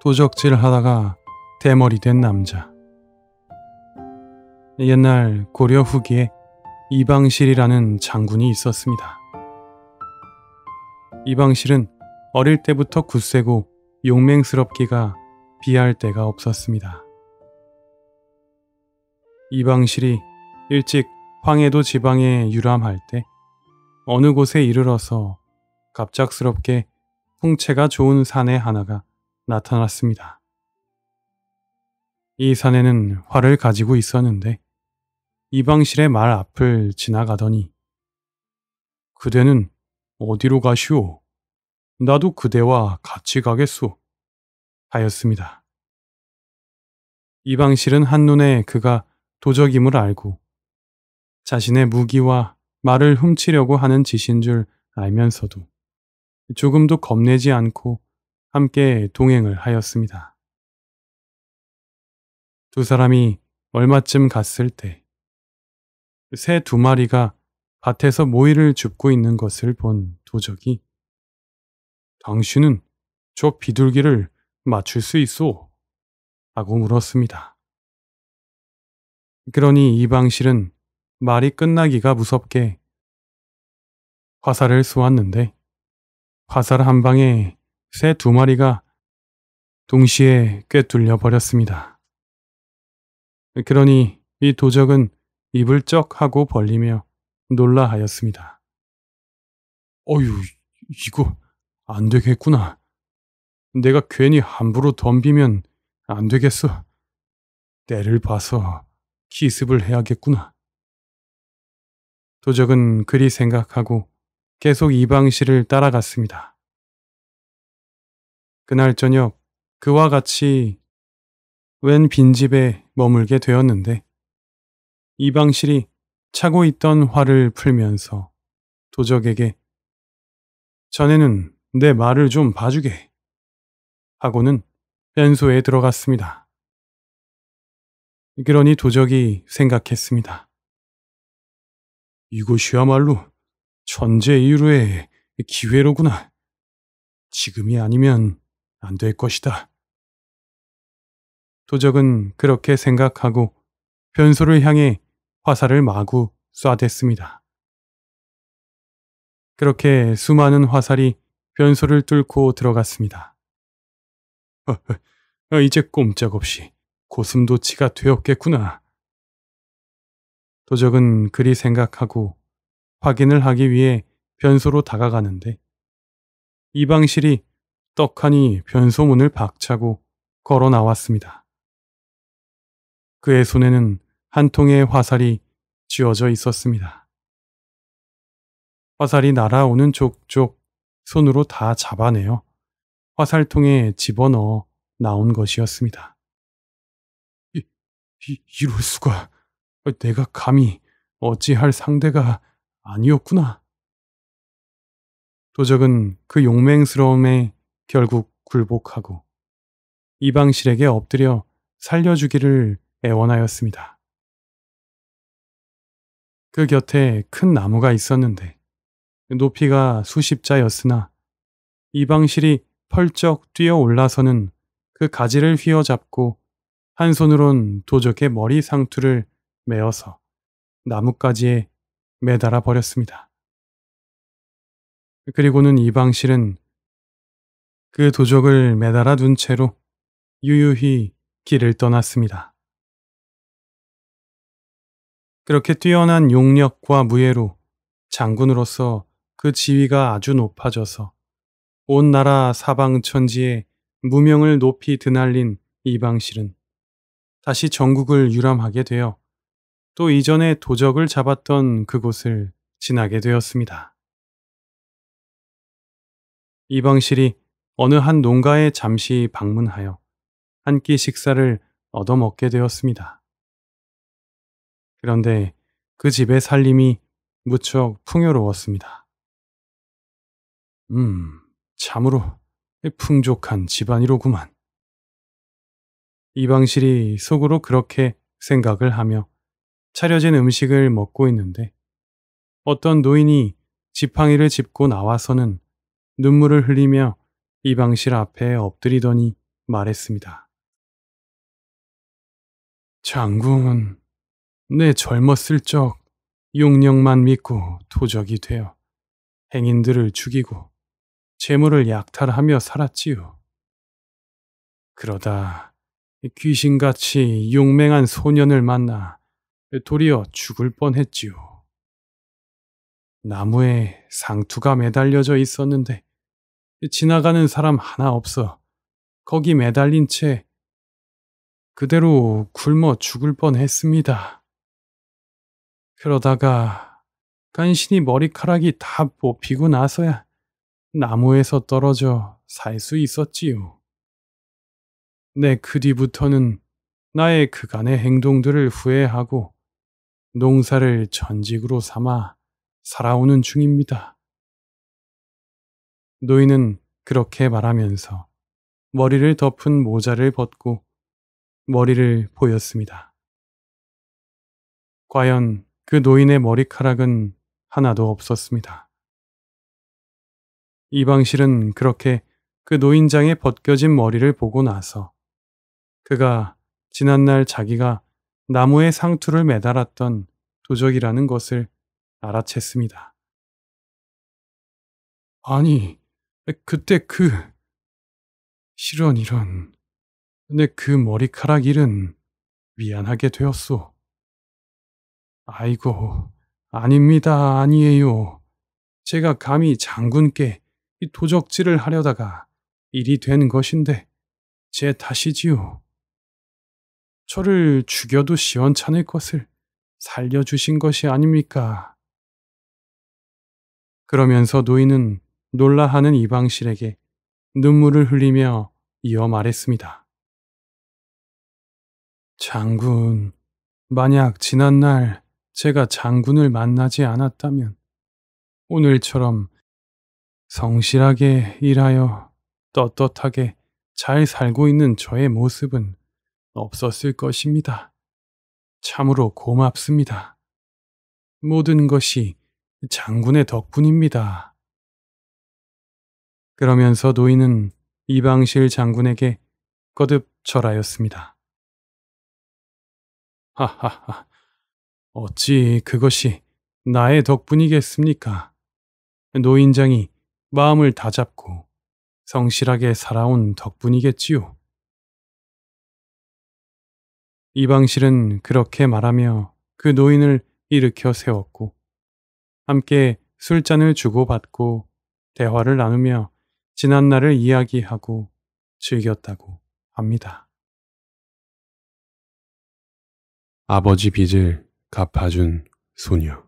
도적질 하다가 대머리 된 남자. 옛날 고려 후기에 이방실이라는 장군이 있었습니다. 이방실은 어릴 때부터 굳세고 용맹스럽기가 비할 데가 없었습니다. 이방실이 일찍 황해도 지방에 유람할 때 어느 곳에 이르러서 갑작스럽게 풍채가 좋은 산에 하나가 나타났습니다. 이 사내는 활을 가지고 있었는데 이방실의 말 앞을 지나가더니 그대는 어디로 가시오? 나도 그대와 같이 가겠소. 하였습니다. 이방실은 한눈에 그가 도적임을 알고 자신의 무기와 말을 훔치려고 하는 짓인 줄 알면서도 조금도 겁내지 않고 함께 동행을 하였습니다. 두 사람이 얼마쯤 갔을 때 새 두 마리가 밭에서 모이를 줍고 있는 것을 본 도적이 당신은 저 비둘기를 맞출 수 있소? 하고 물었습니다. 그러니 이방실은 말이 끝나기가 무섭게 화살을 쏘았는데 화살 한 방에 새두 마리가 동시에 꿰뚫려 버렸습니다. 그러니 이 도적은 입을 쩍 하고 벌리며 놀라 하였습니다. 어휴, 이거 안 되겠구나. 내가 괜히 함부로 덤비면 안 되겠어. 때를 봐서 기습을 해야겠구나. 도적은 그리 생각하고 계속 이방실을 따라갔습니다. 그날 저녁 그와 같이 웬 빈집에 머물게 되었는데 이방실이 차고 있던 화를 풀면서 도적에게 전에는 내 말을 좀 봐주게 하고는 변소에 들어갔습니다. 그러니 도적이 생각했습니다. 이곳이야말로 천재 이후의 기회로구나. 지금이 아니면 안될 것이다. 도적은 그렇게 생각하고 변소를 향해 화살을 마구 쏴댔습니다. 그렇게 수많은 화살이 변소를 뚫고 들어갔습니다. 어, 어, 어, 이제 꼼짝없이 고슴도치가 되었겠구나. 도적은 그리 생각하고 확인을 하기 위해 변소로 다가가는데 이방실이 떡하니 변소문을 박차고 걸어 나왔습니다. 그의 손에는 한 통의 화살이 쥐어져 있었습니다. 화살이 날아오는 족족 손으로 다 잡아내어 화살통에 집어넣어 나온 것이었습니다. 이, 이, 이럴 수가 내가 감히 어찌할 상대가 아니었구나. 도적은 그 용맹스러움에 결국 굴복하고 이방실에게 엎드려 살려주기를 애원하였습니다. 그 곁에 큰 나무가 있었는데 높이가 수십자였으나 이방실이 펄쩍 뛰어 올라서는 그 가지를 휘어잡고 한 손으론 도적의 머리 상투를 메어서 나뭇가지에 매달아 버렸습니다. 그리고는 이방실은 그 도적을 매달아 둔 채로 유유히 길을 떠났습니다. 그렇게 뛰어난 용력과 무예로 장군으로서 그 지위가 아주 높아져서 온 나라 사방천지에 무명을 높이 드날린 이방실은 다시 전국을 유람하게 되어 또 이전에 도적을 잡았던 그곳을 지나게 되었습니다. 이방실이 어느 한 농가에 잠시 방문하여 한 끼 식사를 얻어먹게 되었습니다. 그런데 그 집의 살림이 무척 풍요로웠습니다. 음, 참으로 풍족한 집안이로구만. 이방실이 속으로 그렇게 생각을 하며 차려진 음식을 먹고 있는데 어떤 노인이 지팡이를 짚고 나와서는 눈물을 흘리며 이방실 앞에 엎드리더니 말했습니다. 장군, 내 젊었을 적 용령만 믿고 도적이 되어 행인들을 죽이고 재물을 약탈하며 살았지요. 그러다 귀신같이 용맹한 소년을 만나 도리어 죽을 뻔했지요. 나무에 상투가 매달려져 있었는데 지나가는 사람 하나 없어. 거기 매달린 채 그대로 굶어 죽을 뻔 했습니다. 그러다가 간신히 머리카락이 다 뽑히고 나서야 나무에서 떨어져 살 수 있었지요. 내 그 뒤부터는 나의 그간의 행동들을 후회하고 농사를 전직으로 삼아 살아오는 중입니다. 노인은 그렇게 말하면서 머리를 덮은 모자를 벗고 머리를 보였습니다. 과연 그 노인의 머리카락은 하나도 없었습니다. 이방실은 그렇게 그 노인장의 벗겨진 머리를 보고 나서 그가 지난날 자기가 나무에 상투를 매달았던 도적이라는 것을 알아챘습니다. 아니, 그때 그... 실은 이런... 내 그 머리카락 일은 미안하게 되었소. 아이고, 아닙니다, 아니에요. 제가 감히 장군께 도적질을 하려다가 일이 된 것인데 제 탓이지요. 저를 죽여도 시원찮을 것을 살려주신 것이 아닙니까? 그러면서 노인은 놀라하는 이방실에게 눈물을 흘리며 이어 말했습니다. 장군, 만약 지난날 제가 장군을 만나지 않았다면 오늘처럼 성실하게 일하여 떳떳하게 잘 살고 있는 저의 모습은 없었을 것입니다. 참으로 고맙습니다. 모든 것이 장군의 덕분입니다. 그러면서 노인은 이방실 장군에게 거듭 절하였습니다. 하하하, 어찌 그것이 나의 덕분이겠습니까? 노인장이 마음을 다잡고 성실하게 살아온 덕분이겠지요. 이방실은 그렇게 말하며 그 노인을 일으켜 세웠고 함께 술잔을 주고받고 대화를 나누며 지난날을 이야기하고 즐겼다고 합니다. 아버지 빚을 갚아준 소녀.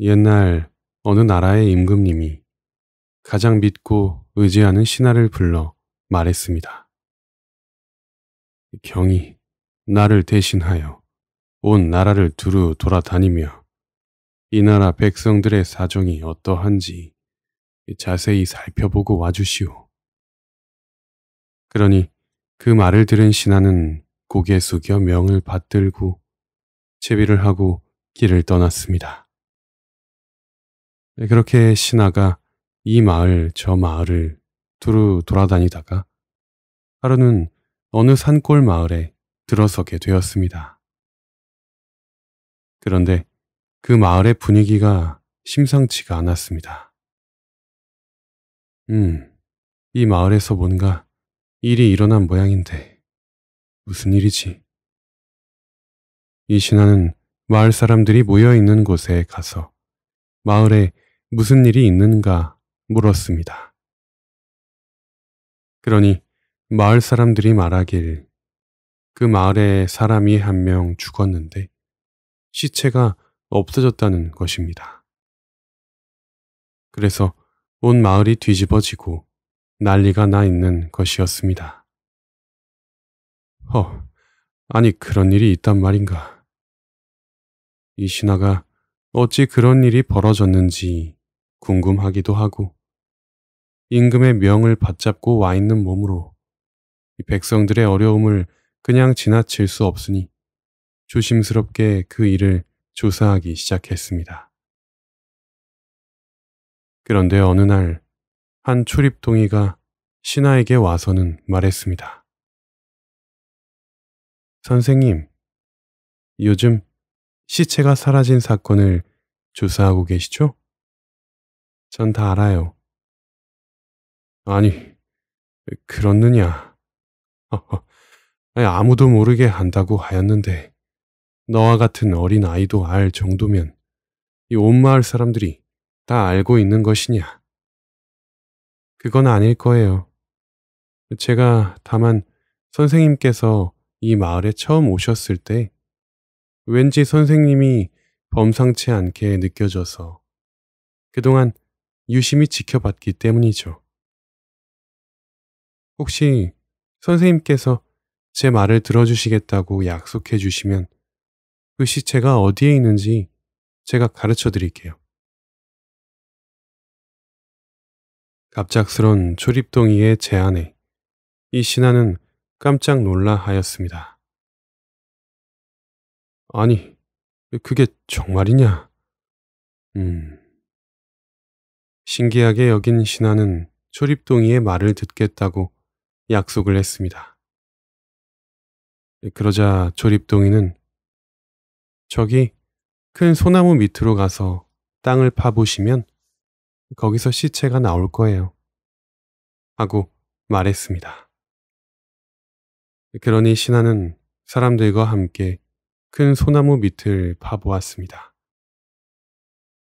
옛날 어느 나라의 임금님이 가장 믿고 의지하는 신하를 불러 말했습니다. 경이 나를 대신하여 온 나라를 두루 돌아다니며 이 나라 백성들의 사정이 어떠한지 자세히 살펴보고 와주시오. 그러니 그 말을 들은 신하는 고개 숙여 명을 받들고 채비를 하고 길을 떠났습니다. 네, 그렇게 신하가 이 마을 저 마을을 두루 돌아다니다가 하루는 어느 산골 마을에 들어서게 되었습니다. 그런데 그 마을의 분위기가 심상치가 않았습니다. 음, 이 마을에서 뭔가 일이 일어난 모양인데 무슨 일이지? 이신화는 마을 사람들이 모여 있는 곳에 가서 마을에 무슨 일이 있는가 물었습니다. 그러니 마을 사람들이 말하길 그 마을에 사람이 한 명 죽었는데 시체가 없어졌다는 것입니다. 그래서 온 마을이 뒤집어지고 난리가 나 있는 것이었습니다. 허, 아니 그런 일이 있단 말인가. 이신하가 어찌 그런 일이 벌어졌는지 궁금하기도 하고 임금의 명을 받잡고 와 있는 몸으로 백성들의 어려움을 그냥 지나칠 수 없으니 조심스럽게 그 일을 조사하기 시작했습니다. 그런데 어느 날 한 출입 동이가 신하에게 와서는 말했습니다. 선생님, 요즘 시체가 사라진 사건을 조사하고 계시죠? 전 다 알아요. 아니, 그렇느냐. 아니, 아무도 모르게 한다고 하였는데, 너와 같은 어린 아이도 알 정도면 이 온 마을 사람들이 다 알고 있는 것이냐? 그건 아닐 거예요. 제가 다만 선생님께서 이 마을에 처음 오셨을 때 왠지 선생님이 범상치 않게 느껴져서 그동안 유심히 지켜봤기 때문이죠. 혹시 선생님께서 제 말을 들어주시겠다고 약속해 주시면 그 시체가 어디에 있는지 제가 가르쳐 드릴게요. 갑작스런 출립동의의 제안에 이 신하는 깜짝 놀라 하였습니다. 아니, 그게 정말이냐? 음. 신기하게 여긴 신하는 초립동의의 말을 듣겠다고 약속을 했습니다. 그러자 초립동이는 저기 큰 소나무 밑으로 가서 땅을 파보시면 거기서 시체가 나올 거예요. 하고 말했습니다. 그러니 신하는 사람들과 함께 큰 소나무 밑을 파보았습니다.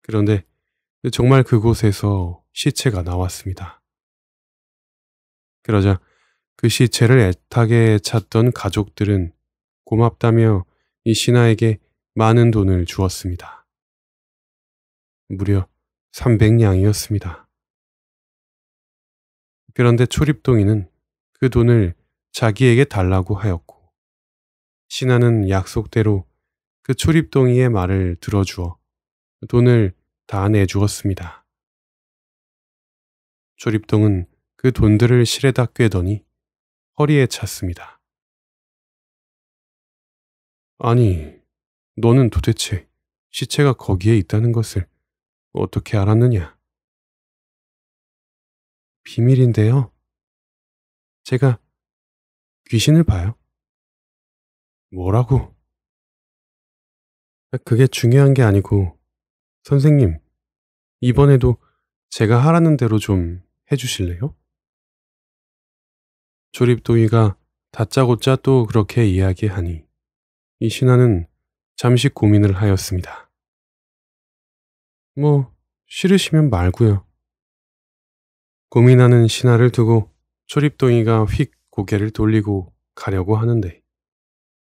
그런데 정말 그곳에서 시체가 나왔습니다. 그러자 그 시체를 애타게 찾던 가족들은 고맙다며 이 신하에게 많은 돈을 주었습니다. 무려 300냥이었습니다. 그런데 초립동이는 그 돈을 자기에게 달라고 하였고 신하는 약속대로 그 초립동이의 말을 들어주어 돈을 다 내주었습니다. 초립동은 그 돈들을 실에다 꿰더니 허리에 찼습니다. 아니, 너는 도대체 시체가 거기에 있다는 것을 어떻게 알았느냐? 비밀인데요. 제가 귀신을 봐요. 뭐라고? 아, 그게 중요한 게 아니고, 선생님, 이번에도 제가 하라는 대로 좀 해주실래요? 조립도의가 다짜고짜 또 그렇게 이야기하니 이신하는 잠시 고민을 하였습니다. 뭐 싫으시면 말고요. 고민하는 신하를 두고 초립동이가 휙 고개를 돌리고 가려고 하는데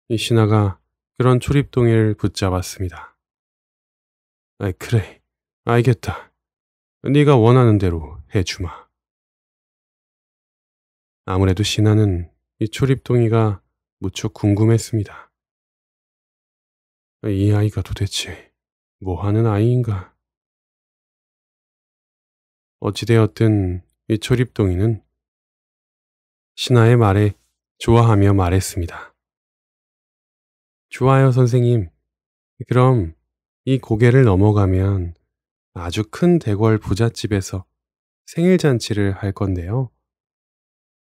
이 신하가 그런 초립동이를 붙잡았습니다. 아이 그래 알겠다. 네가 원하는 대로 해주마. 아무래도 신하는 이 초립동이가 무척 궁금했습니다. 이 아이가 도대체 뭐 하는 아이인가? 어찌되었든 이 초립동이는 신하의 말에 좋아하며 말했습니다. 좋아요 선생님. 그럼 이 고개를 넘어가면 아주 큰 대궐 부잣집에서 생일 잔치를 할 건데요.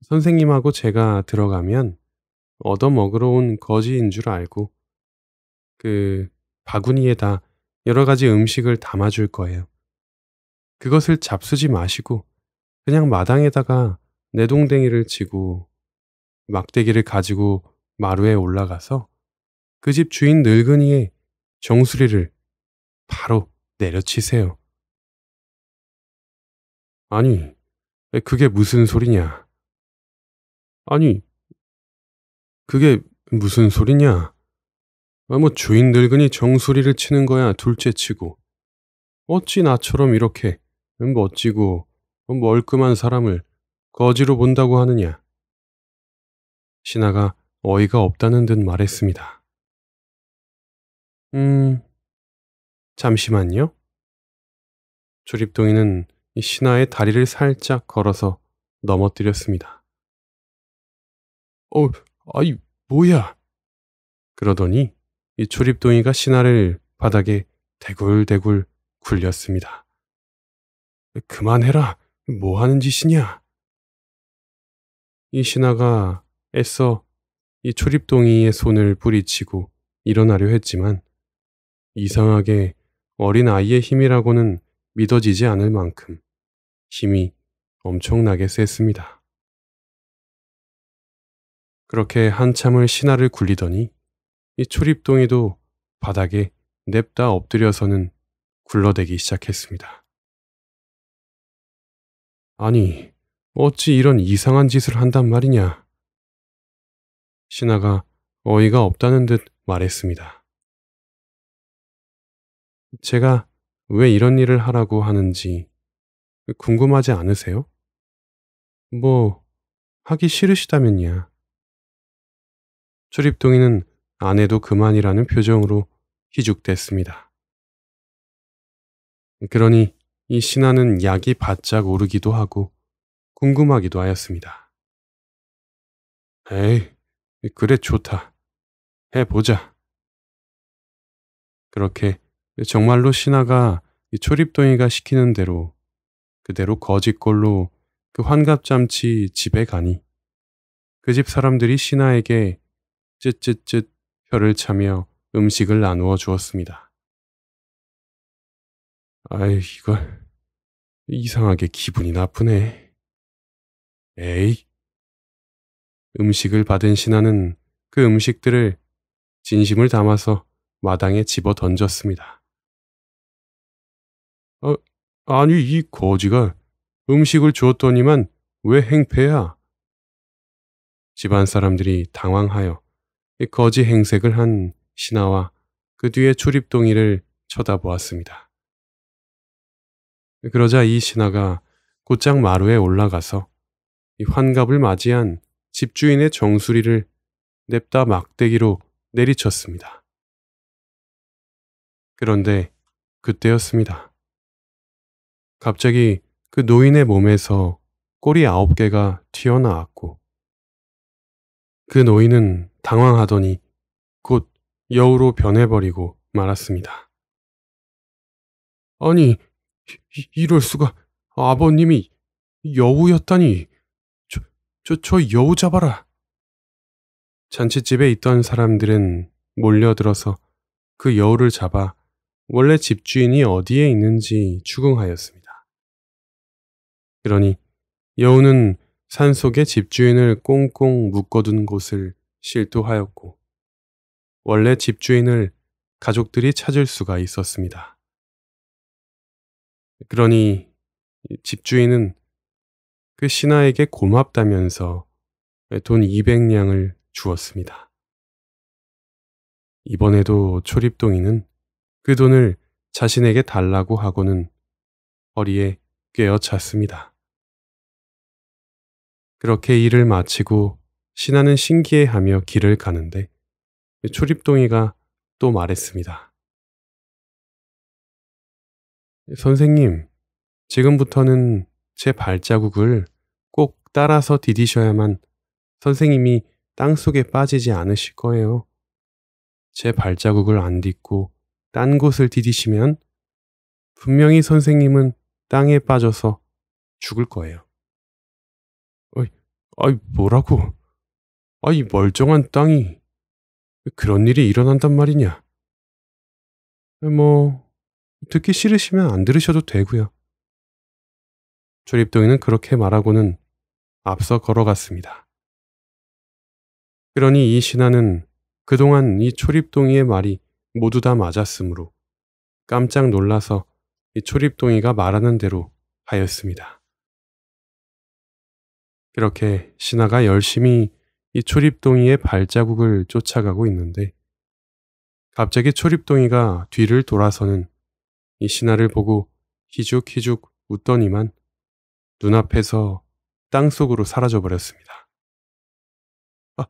선생님하고 제가 들어가면 얻어먹으러 온 거지인 줄 알고 그 바구니에다 여러 가지 음식을 담아줄 거예요. 그것을 잡수지 마시고 그냥 마당에다가 내동댕이를 치고 막대기를 가지고 마루에 올라가서 그 집 주인 늙은이의 정수리를 바로 내려치세요. 아니, 그게 무슨 소리냐? 아니, 그게 무슨 소리냐? 아, 뭐 주인 늙은이 정수리를 치는 거야 둘째 치고 어찌 나처럼 이렇게 멋지고 멀끔한 뭐 사람을 거지로 본다고 하느냐. 신하가 어이가 없다는 듯 말했습니다. 음, 잠시만요. 조립동이는 신하의 다리를 살짝 걸어서 넘어뜨렸습니다. 어, 아이, 뭐야? 그러더니 이 조립동이가 신하를 바닥에 대굴대굴 굴렸습니다. 그만해라. 뭐 하는 짓이냐? 이신하가 애써 이 초립동이의 손을 뿌리치고 일어나려 했지만 이상하게 어린 아이의 힘이라고는 믿어지지 않을 만큼 힘이 엄청나게 셌습니다. 그렇게 한참을 신하를 굴리더니 이 초립동이도 바닥에 냅다 엎드려서는 굴러대기 시작했습니다. 아니, 어찌 이런 이상한 짓을 한단 말이냐. 신하가 어이가 없다는 듯 말했습니다. 제가 왜 이런 일을 하라고 하는지 궁금하지 않으세요? 뭐, 하기 싫으시다면야. 출입동이는 안 해도 그만이라는 표정으로 희죽댔습니다. 그러니 이 신하는 약이 바짝 오르기도 하고 궁금하기도 하였습니다. 에이, 그래 좋다. 해보자. 그렇게 정말로 신하가 초립동이가 시키는 대로 그대로 거짓골로 그 환갑잠치 집에 가니 그 집 사람들이 신하에게 쯧쯧쯧 혀를 차며 음식을 나누어 주었습니다. 아이, 이걸. 이상하게 기분이 나쁘네. 에이. 음식을 받은 신하는 그 음식들을 진심을 담아서 마당에 집어 던졌습니다. 아, 아니 이 거지가 음식을 주었더니만 왜 행패야? 집안 사람들이 당황하여 거지 행색을 한 신하와 그 뒤에 출입동이를 쳐다보았습니다. 그러자 이 신하가 곧장 마루에 올라가서 이 환갑을 맞이한 집주인의 정수리를 냅다 막대기로 내리쳤습니다. 그런데 그때였습니다. 갑자기 그 노인의 몸에서 꼬리 아홉 개가 튀어나왔고 그 노인은 당황하더니 곧 여우로 변해버리고 말았습니다. 아니, 이, 럴 수가 아버님이 여우였다니 저, 저, 저 여우 잡아라. 잔치집에 있던 사람들은 몰려들어서 그 여우를 잡아 원래 집주인이 어디에 있는지 추궁하였습니다. 그러니 여우는 산속에 집주인을 꽁꽁 묶어둔 곳을 실토하였고 원래 집주인을 가족들이 찾을 수가 있었습니다. 그러니 집주인은 그 신하에게 고맙다면서 돈 200냥을 주었습니다. 이번에도 초립동이는 그 돈을 자신에게 달라고 하고는 허리에 꿰어찼습니다. 그렇게 일을 마치고 신하는 신기해하며 길을 가는데 초립동이가 또 말했습니다. 선생님, 지금부터는 제 발자국을 꼭 따라서 디디셔야만 선생님이 땅속에 빠지지 않으실 거예요. 제 발자국을 안 딛고 딴 곳을 디디시면 분명히 선생님은 땅에 빠져서 죽을 거예요. 어이, 아이, 뭐라고? 아이, 멀쩡한 땅이 그런 일이 일어난단 말이냐? 뭐, 듣기 싫으시면 안 들으셔도 되고요. 조립동이는 그렇게 말하고는 앞서 걸어갔습니다. 그러니 이 신하는 그동안 이 초립동이의 말이 모두 다 맞았으므로 깜짝 놀라서 이 초립동이가 말하는 대로 하였습니다. 그렇게 신하가 열심히 이 초립동이의 발자국을 쫓아가고 있는데 갑자기 초립동이가 뒤를 돌아서는 이 신하를 보고 희죽희죽 웃더니만 눈앞에서 땅속으로 사라져버렸습니다. 아,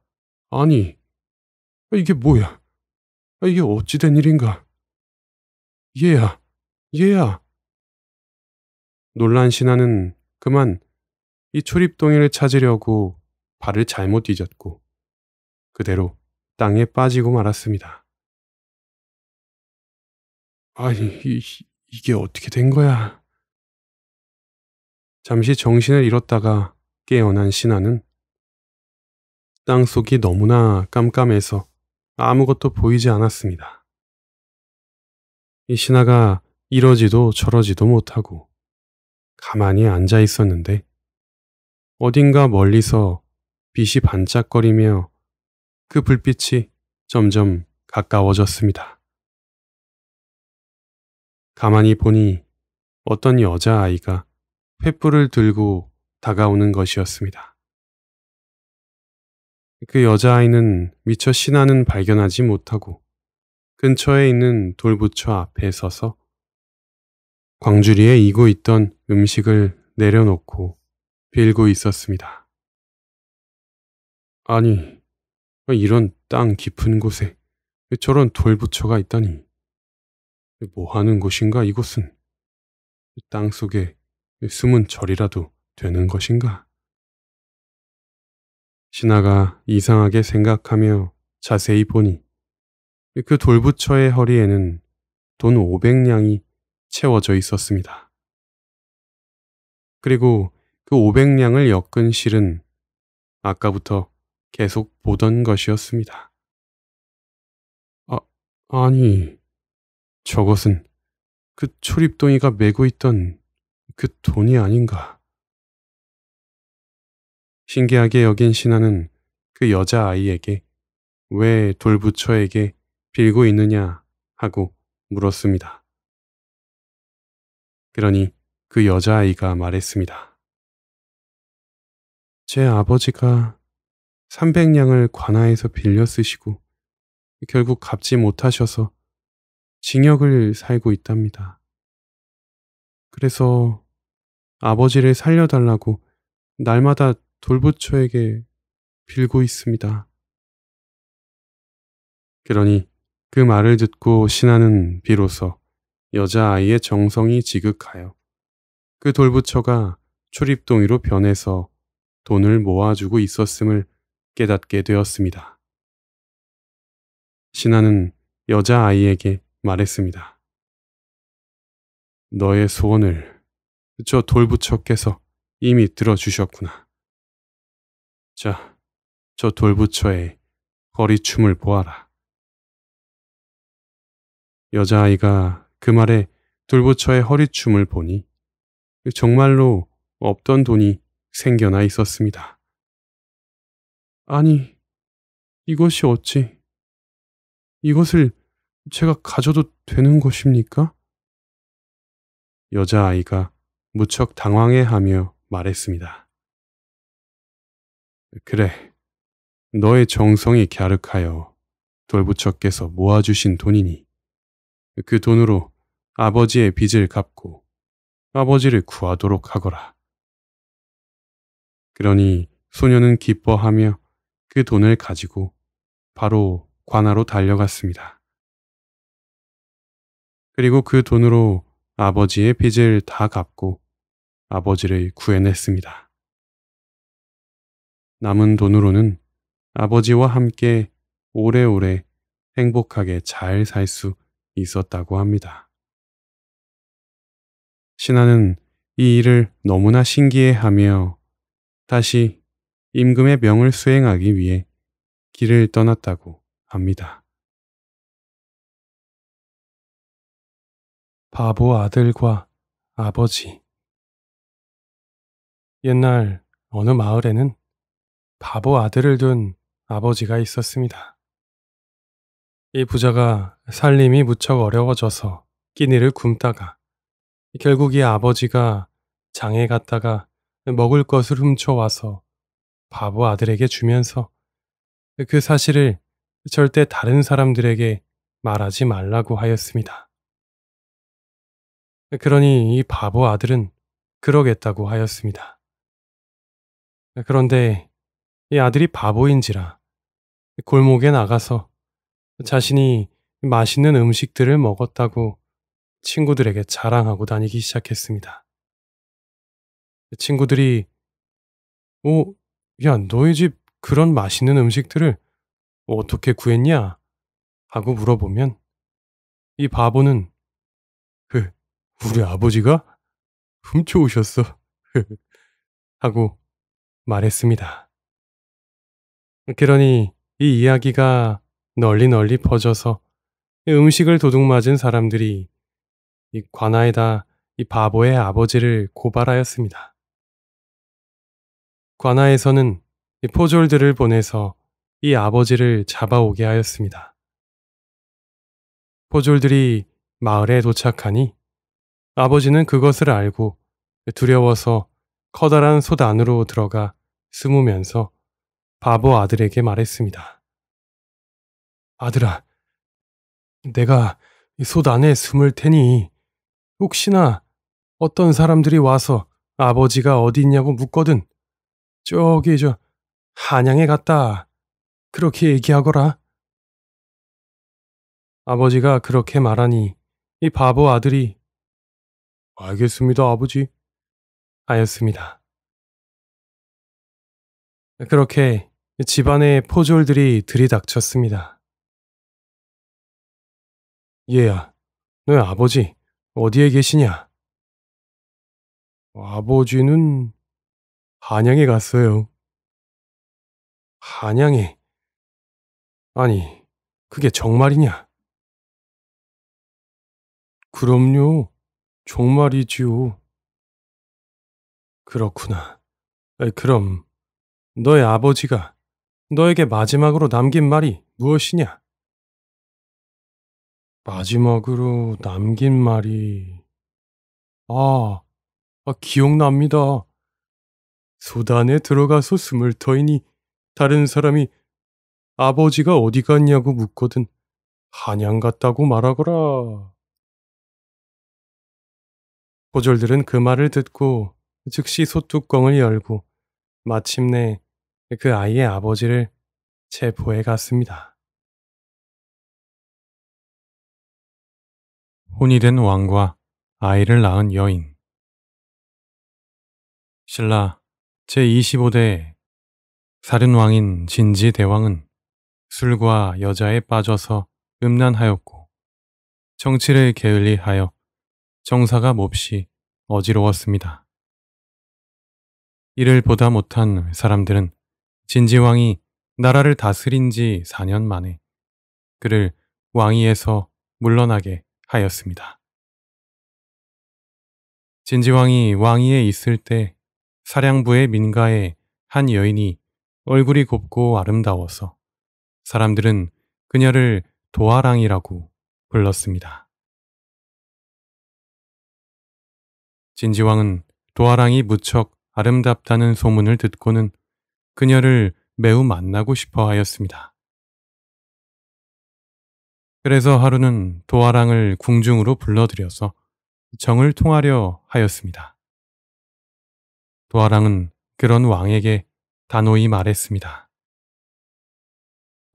아니, 아, 이게 뭐야? 아, 이게 어찌된 일인가? 얘야, 얘야. 놀란 신하는 그만 이 초립동이를 찾으려고 발을 잘못 뒤졌고 그대로 땅에 빠지고 말았습니다. 아니, 이, 이게 어떻게 된 거야? 잠시 정신을 잃었다가 깨어난 신하는 땅속이 너무나 깜깜해서 아무것도 보이지 않았습니다. 이 신하가 이러지도 저러지도 못하고 가만히 앉아 있었는데 어딘가 멀리서 빛이 반짝거리며 그 불빛이 점점 가까워졌습니다. 가만히 보니 어떤 여자아이가 횃불을 들고 다가오는 것이었습니다. 그 여자아이는 미처 신하는 발견하지 못하고 근처에 있는 돌부처 앞에 서서 광주리에 이고 있던 음식을 내려놓고 빌고 있었습니다. 아니, 이런 땅 깊은 곳에 저런 돌부처가 있다니. 뭐 하는 곳인가 이곳은? 땅 속에 숨은 절이라도 되는 것인가? 신하가 이상하게 생각하며 자세히 보니 그 돌부처의 허리에는 돈 500냥이 채워져 있었습니다. 그리고 그 500냥을 엮은 실은 아까부터 계속 보던 것이었습니다. 아, 아니, 저것은 그 초립동이가 메고 있던 그 돈이 아닌가. 신기하게 여긴 신하는 그 여자아이에게 왜 돌부처에게 빌고 있느냐 하고 물었습니다. 그러니 그 여자아이가 말했습니다. 제 아버지가 300냥을 관아에서 빌려 쓰시고 결국 갚지 못하셔서 징역을 살고 있답니다. 그래서 아버지를 살려달라고 날마다 돌부처에게 빌고 있습니다. 그러니 그 말을 듣고 신하는 비로소 여자아이의 정성이 지극하여 그 돌부처가 출입동의로 변해서 돈을 모아주고 있었음을 깨닫게 되었습니다. 신하는 여자아이에게 말했습니다. 너의 소원을 저 돌부처께서 이미 들어주셨구나. 자, 저 돌부처의 거리춤을 보아라. 여자아이가 그 말에 돌부처의 허리춤을 보니 정말로 없던 돈이 생겨나 있었습니다. 아니, 이것이 어찌, 이것을 제가 가져도 되는 것입니까? 여자아이가 무척 당황해하며 말했습니다. 그래, 너의 정성이 갸륵하여 돌부처께서 모아주신 돈이니 그 돈으로 아버지의 빚을 갚고 아버지를 구하도록 하거라. 그러니 소녀는 기뻐하며 그 돈을 가지고 바로 관아로 달려갔습니다. 그리고 그 돈으로 아버지의 빚을 다 갚고 아버지를 구해냈습니다. 남은 돈으로는 아버지와 함께 오래오래 행복하게 잘 살 수 있었다고 합니다. 신하는 이 일을 너무나 신기해하며 다시 임금의 명을 수행하기 위해 길을 떠났다고 합니다. 바보 아들과 아버지. 옛날 어느 마을에는 바보 아들을 둔 아버지가 있었습니다. 이 부자가 살림이 무척 어려워져서 끼니를 굶다가 결국 이 아버지가 장에 갔다가 먹을 것을 훔쳐와서 바보 아들에게 주면서 그 사실을 절대 다른 사람들에게 말하지 말라고 하였습니다. 그러니 이 바보 아들은 그러겠다고 하였습니다. 그런데 이 아들이 바보인지라 골목에 나가서 자신이 맛있는 음식들을 먹었다고 친구들에게 자랑하고 다니기 시작했습니다. 친구들이 오, 어, 야, 너희 집 그런 맛있는 음식들을 어떻게 구했냐? 하고 물어보면 이 바보는 우리 아버지가 훔쳐오셨어. 하고 말했습니다. 그러니 이 이야기가 널리 널리 퍼져서 음식을 도둑맞은 사람들이 이 관아에다 이 바보의 아버지를 고발하였습니다. 관아에서는 이 포졸들을 보내서 이 아버지를 잡아오게 하였습니다. 포졸들이 마을에 도착하니 아버지는 그것을 알고 두려워서 커다란 솥 안으로 들어가 숨으면서 바보 아들에게 말했습니다. 아들아, 내가 솥 안에 숨을 테니 혹시나 어떤 사람들이 와서 아버지가 어디 있냐고 묻거든 저기 저 한양에 갔다 그렇게 얘기하거라. 아버지가 그렇게 말하니 이 바보 아들이 알겠습니다, 아버지. 하였습니다. 그렇게 집안의 포졸들이 들이닥쳤습니다. 얘야, 너의 아버지 어디에 계시냐? 아버지는 한양에 갔어요. 한양에? 아니, 그게 정말이냐? 그럼요. 종말이지요 그렇구나. 그럼 너의 아버지가 너에게 마지막으로 남긴 말이 무엇이냐? 마지막으로 남긴 말이 아, 아 기억납니다. 소단에 들어가서 숨을 터이니 다른 사람이 아버지가 어디 갔냐고 묻거든 한양 갔다고 말하거라. 고졸들은 그 말을 듣고 즉시 소뚜껑을 열고 마침내 그 아이의 아버지를 체포해 갔습니다. 혼이 된 왕과 아이를 낳은 여인 신라 제25대 살인왕인 진지 대왕은 술과 여자에 빠져서 음란하였고 정치를 게을리하여 정사가 몹시 어지러웠습니다. 이를 보다 못한 사람들은 진지왕이 나라를 다스린 지 4년 만에 그를 왕위에서 물러나게 하였습니다. 진지왕이 왕위에 있을 때 사량부의 민가에 한 여인이 얼굴이 곱고 아름다워서 사람들은 그녀를 도아랑이라고 불렀습니다. 진지왕은 도아랑이 무척 아름답다는 소문을 듣고는 그녀를 매우 만나고 싶어 하였습니다. 그래서 하루는 도아랑을 궁중으로 불러들여서 정을 통하려 하였습니다. 도아랑은 그런 왕에게 단호히 말했습니다.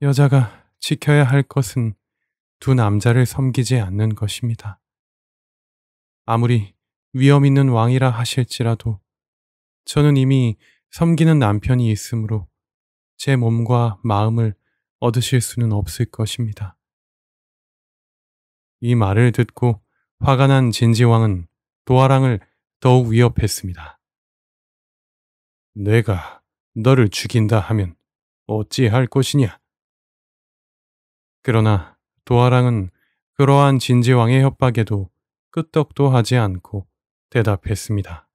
여자가 지켜야 할 것은 두 남자를 섬기지 않는 것입니다. 아무리 위험 있는 왕이라 하실지라도 저는 이미 섬기는 남편이 있으므로 제 몸과 마음을 얻으실 수는 없을 것입니다. 이 말을 듣고 화가 난 진지왕은 도아랑을 더욱 위협했습니다. 내가 너를 죽인다 하면 어찌할 것이냐? 그러나 도아랑은 그러한 진지왕의 협박에도 끄떡도 하지 않고 대답했습니다.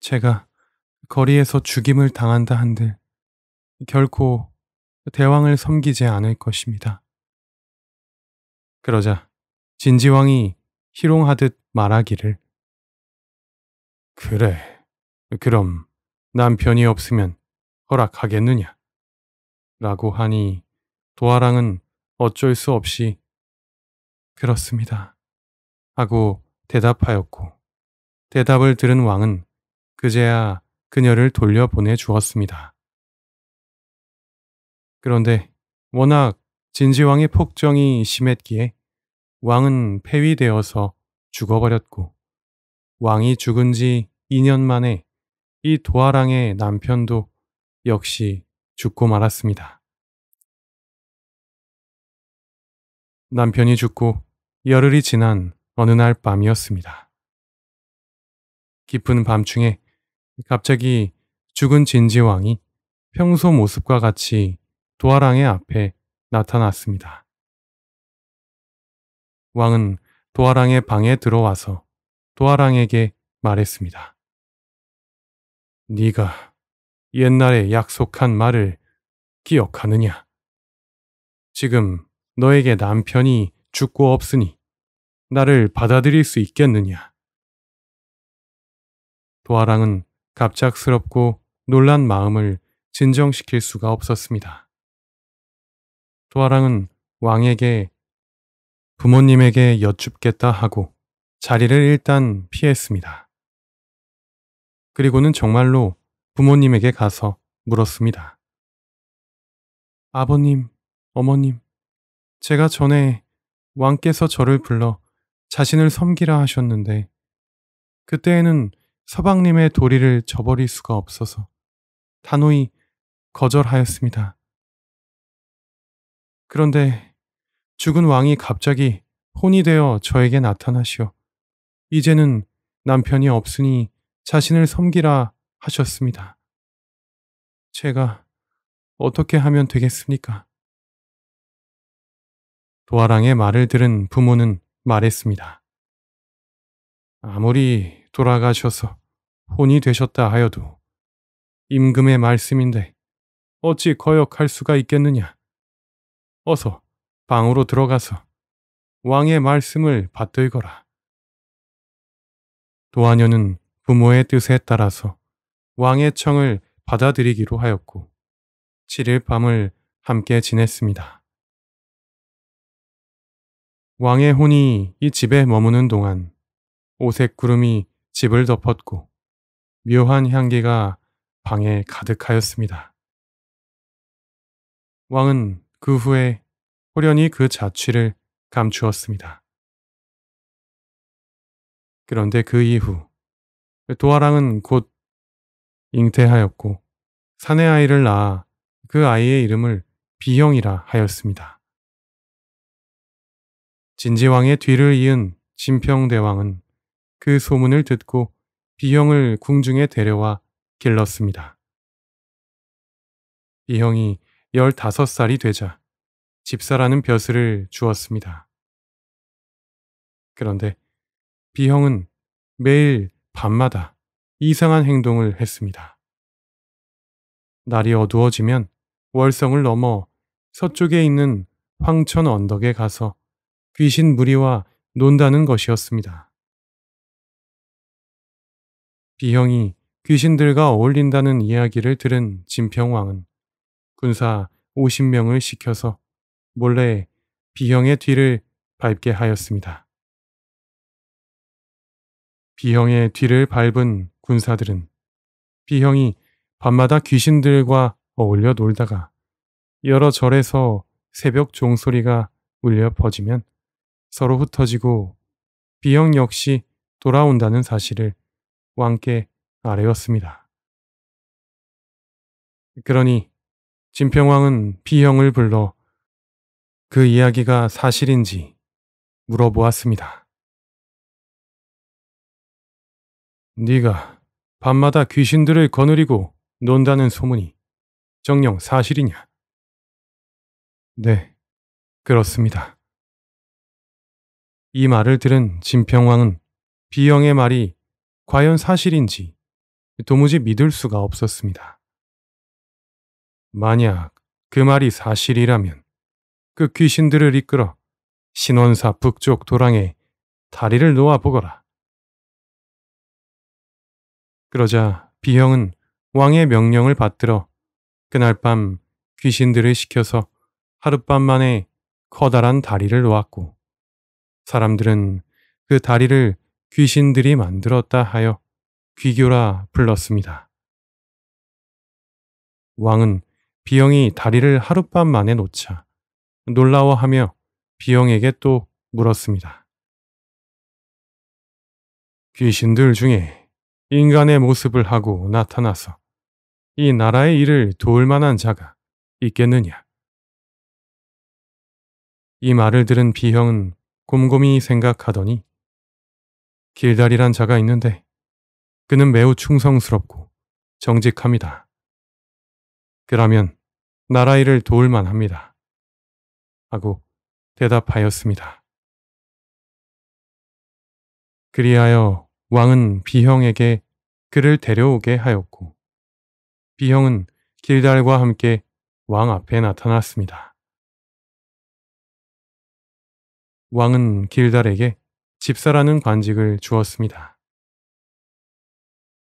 제가 거리에서 죽임을 당한다 한들 결코 대왕을 섬기지 않을 것입니다. 그러자 진지왕이 희롱하듯 말하기를 그래, 그럼 남편이 없으면 허락하겠느냐? 라고 하니 도아랑은 어쩔 수 없이 그렇습니다. 하고 대답하였고 대답을 들은 왕은 그제야 그녀를 돌려보내 주었습니다. 그런데 워낙 진지왕의 폭정이 심했기에 왕은 폐위되어서 죽어버렸고 왕이 죽은 지 2년 만에 이 도아랑의 남편도 역시 죽고 말았습니다. 남편이 죽고 열흘이 지난 어느 날 밤이었습니다. 깊은 밤중에 갑자기 죽은 진지왕이 평소 모습과 같이 도화랑의 앞에 나타났습니다. 왕은 도화랑의 방에 들어와서 도화랑에게 말했습니다. 네가 옛날에 약속한 말을 기억하느냐? 지금 너에게 남편이 죽고 없으니 나를 받아들일 수 있겠느냐. 도아랑은 갑작스럽고 놀란 마음을 진정시킬 수가 없었습니다. 도아랑은 왕에게 부모님에게 여쭙겠다 하고 자리를 일단 피했습니다. 그리고는 정말로 부모님에게 가서 물었습니다. 아버님, 어머님, 제가 전에 왕께서 저를 불러 자신을 섬기라 하셨는데 그때에는 서방님의 도리를 저버릴 수가 없어서 단호히 거절하였습니다. 그런데 죽은 왕이 갑자기 혼이 되어 저에게 나타나시어 이제는 남편이 없으니 자신을 섬기라 하셨습니다. 제가 어떻게 하면 되겠습니까? 도아랑의 말을 들은 부모는 말했습니다. 아무리 돌아가셔서 혼이 되셨다 하여도 임금의 말씀인데 어찌 거역할 수가 있겠느냐. 어서 방으로 들어가서 왕의 말씀을 받들거라. 도하녀는 부모의 뜻에 따라서 왕의 청을 받아들이기로 하였고 7일 밤을 함께 지냈습니다. 왕의 혼이 이 집에 머무는 동안 오색 구름이 집을 덮었고 묘한 향기가 방에 가득하였습니다. 왕은 그 후에 호련히 그 자취를 감추었습니다. 그런데 그 이후 도아랑은 곧 잉태하였고 사내 아이를 낳아 그 아이의 이름을 비형이라 하였습니다. 진지왕의 뒤를 이은 진평대왕은 그 소문을 듣고 비형을 궁중에 데려와 길렀습니다. 비형이 15살이 되자 집사라는 벼슬을 주었습니다. 그런데 비형은 매일 밤마다 이상한 행동을 했습니다. 날이 어두워지면 월성을 넘어 서쪽에 있는 황천 언덕에 가서 귀신 무리와 논다는 것이었습니다. 비형이 귀신들과 어울린다는 이야기를 들은 진평왕은 군사 50명을 시켜서 몰래 비형의 뒤를 밟게 하였습니다. 비형의 뒤를 밟은 군사들은 비형이 밤마다 귀신들과 어울려 놀다가 여러 절에서 새벽 종소리가 울려 퍼지면 서로 흩어지고 비형 역시 돌아온다는 사실을 왕께 아뢰었습니다. 그러니 진평왕은 비형을 불러 그 이야기가 사실인지 물어보았습니다. 네가 밤마다 귀신들을 거느리고 논다는 소문이 정녕 사실이냐? 네, 그렇습니다. 이 말을 들은 진평왕은 비영의 말이 과연 사실인지 도무지 믿을 수가 없었습니다. 만약 그 말이 사실이라면 그 귀신들을 이끌어 신원사 북쪽 도랑에 다리를 놓아보거라. 그러자 비형은 왕의 명령을 받들어 그날 밤 귀신들을 시켜서 하룻밤 만에 커다란 다리를 놓았고 사람들은 그 다리를 귀신들이 만들었다 하여 귀교라 불렀습니다. 왕은 비영이 다리를 하룻밤 만에 놓자 놀라워하며 비영에게 또 물었습니다. 귀신들 중에 인간의 모습을 하고 나타나서 이 나라의 일을 도울 만한 자가 있겠느냐? 이 말을 들은 비형은 곰곰이 생각하더니 길다리란 자가 있는데 그는 매우 충성스럽고 정직합니다. 그라면 나라 일을 도울 만합니다. 하고 대답하였습니다. 그리하여 왕은 비형에게 그를 데려오게 하였고 비형은 길달과 함께 왕 앞에 나타났습니다. 왕은 길달에게 집사라는 관직을 주었습니다.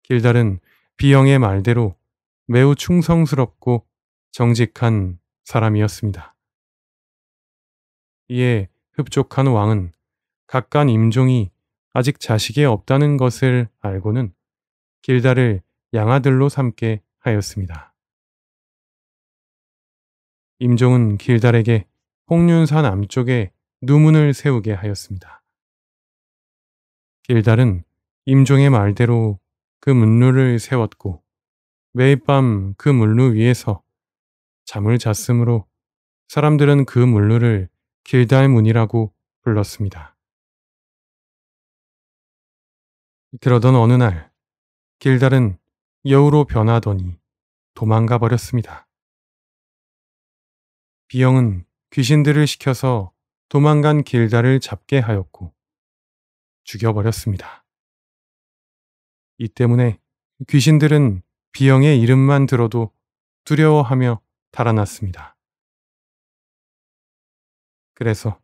길달은 비영의 말대로 매우 충성스럽고 정직한 사람이었습니다. 이에 흡족한 왕은 각간 임종이 아직 자식이 없다는 것을 알고는 길다를 양아들로 삼게 하였습니다. 임종은 길달에게 홍륜산 남쪽에 누문을 세우게 하였습니다. 길달은 임종의 말대로 그 문루를 세웠고 매일 밤 그 문루 위에서 잠을 잤으므로 사람들은 그 문루를 길달 문이라고 불렀습니다. 그러던 어느 날 길달은 여우로 변하더니 도망가 버렸습니다. 비영은 귀신들을 시켜서 도망간 길다를 잡게 하였고 죽여버렸습니다. 이 때문에 귀신들은 비영의 이름만 들어도 두려워하며 달아났습니다. 그래서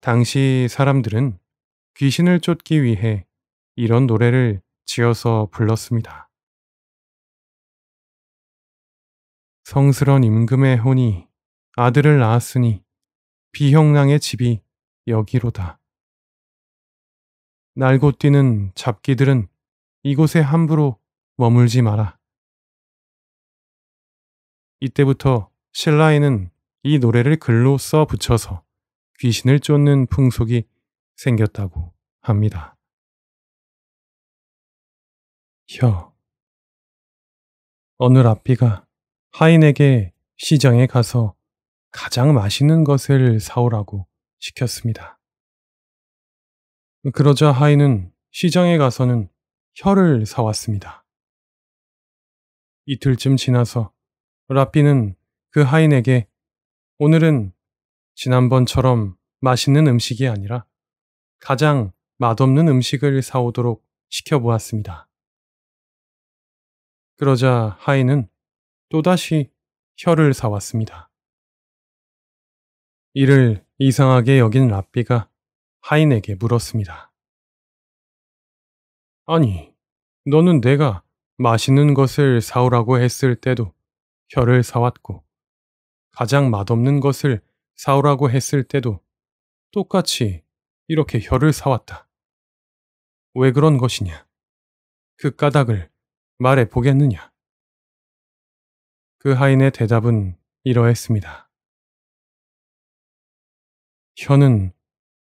당시 사람들은 귀신을 쫓기 위해 이런 노래를 지어서 불렀습니다. 성스런 임금의 혼이 아들을 낳았으니 비형랑의 집이 여기로다. 날고 뛰는 잡기들은 이곳에 함부로 머물지 마라. 이때부터 신라에는 이 노래를 글로 써 붙여서 귀신을 쫓는 풍속이 생겼다고 합니다. 혀. 어느 라피가 하인에게 시장에 가서 가장 맛있는 것을 사오라고 시켰습니다. 그러자 하이는 시장에 가서는 혀를 사왔습니다. 이틀쯤 지나서 라삐는 그 하인에게 오늘은 지난번처럼 맛있는 음식이 아니라 가장 맛없는 음식을 사오도록 시켜보았습니다. 그러자 하인은 또다시 혀를 사왔습니다. 이를 이상하게 여긴 랍비가 하인에게 물었습니다. 아니, 너는 내가 맛있는 것을 사오라고 했을 때도 혀를 사왔고, 가장 맛없는 것을 사오라고 했을 때도 똑같이 이렇게 혀를 사왔다. 왜 그런 것이냐? 그 까닭을 말해 보겠느냐? 그 하인의 대답은 이러했습니다. 혀는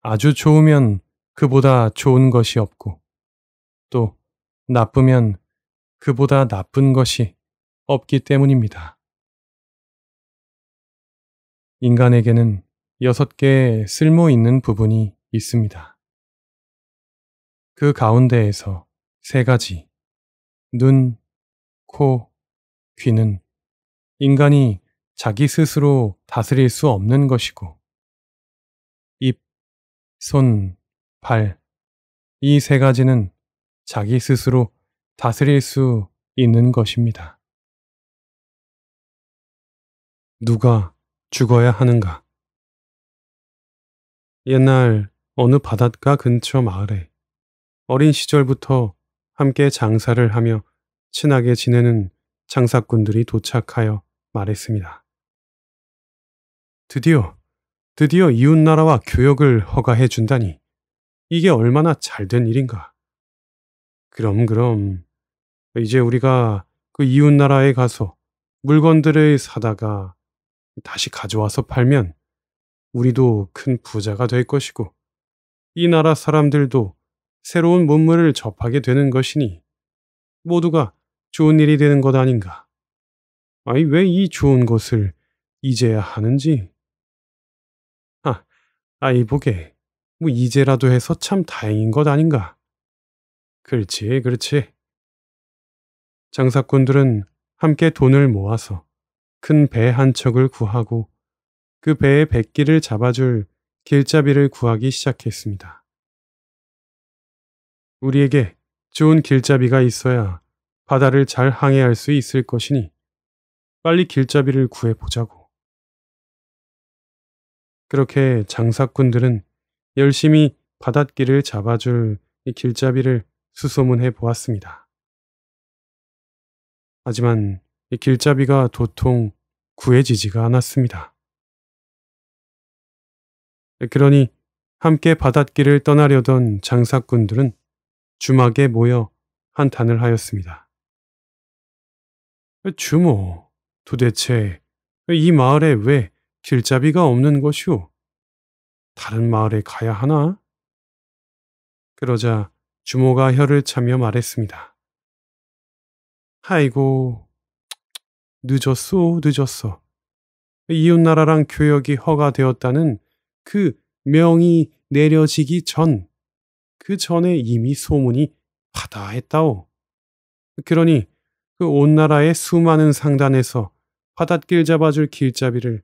아주 좋으면 그보다 좋은 것이 없고 또 나쁘면 그보다 나쁜 것이 없기 때문입니다. 인간에게는 여섯 개의 쓸모 있는 부분이 있습니다. 그 가운데에서 세 가지, 눈, 코, 귀는 인간이 자기 스스로 다스릴 수 없는 것이고, 손, 발. 이 세 가지는 자기 스스로 다스릴 수 있는 것입니다. 누가 죽어야 하는가? 옛날 어느 바닷가 근처 마을에 어린 시절부터 함께 장사를 하며 친하게 지내는 장사꾼들이 도착하여 말했습니다. 드디어 드디어 이웃나라와 교역을 허가해 준다니 이게 얼마나 잘된 일인가. 그럼 그럼 이제 우리가 그 이웃나라에 가서 물건들을 사다가 다시 가져와서 팔면 우리도 큰 부자가 될 것이고 이 나라 사람들도 새로운 문물을 접하게 되는 것이니 모두가 좋은 일이 되는 것 아닌가. 아니 왜 이 좋은 것을 이제야 하는지 아이 보게. 뭐 이제라도 해서 참 다행인 것 아닌가. 그렇지, 그렇지. 장사꾼들은 함께 돈을 모아서 큰 배 한 척을 구하고 그 배의 백기를 잡아줄 길잡이를 구하기 시작했습니다. 우리에게 좋은 길잡이가 있어야 바다를 잘 항해할 수 있을 것이니 빨리 길잡이를 구해보자고. 그렇게 장사꾼들은 열심히 바닷길을 잡아줄 길잡이를 수소문해 보았습니다. 하지만 길잡이가 도통 구해지지가 않았습니다. 그러니 함께 바닷길을 떠나려던 장사꾼들은 주막에 모여 한탄을 하였습니다. 주모, 뭐, 도대체 이 마을에 왜 길잡이가 없는 것이오. 다른 마을에 가야 하나? 그러자 주모가 혀를 차며 말했습니다. 아이고, 늦었소, 늦었어. 이웃나라랑 교역이 허가되었다는 그 명이 내려지기 전, 그 전에 이미 소문이 파다했다오. 그러니 그 온 나라의 수많은 상단에서 바닷길 잡아줄 길잡이를